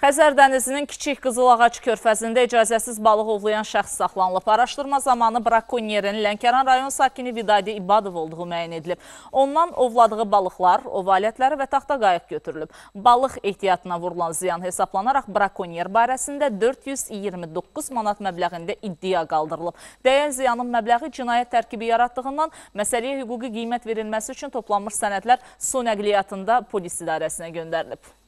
Xəzər dənizinin kiçik qızılağaç körfəzində icazəsiz balıq ovlayan şəxs saxlanılıb. Araşdırma zamanı brakonyerin Lənkəran rayon sakini Vidadi İbadov olduğu müəyyən edilib. Ondan ovladığı balıqlar, ovalətləri və taxta qayıq götürülüb. Balıq ehtiyatına vurulan ziyan hesablanaraq brakonyer barəsində 429 manat məbləğində iddia qaldırılıb. Dəyən ziyanın məbləği cinayət tərkibi yaratdığından məsələyə hüquqi qiymət verilməsi üçün toplanmış sənədlər su nəqliyyatında polis idarəsinə göndərilib.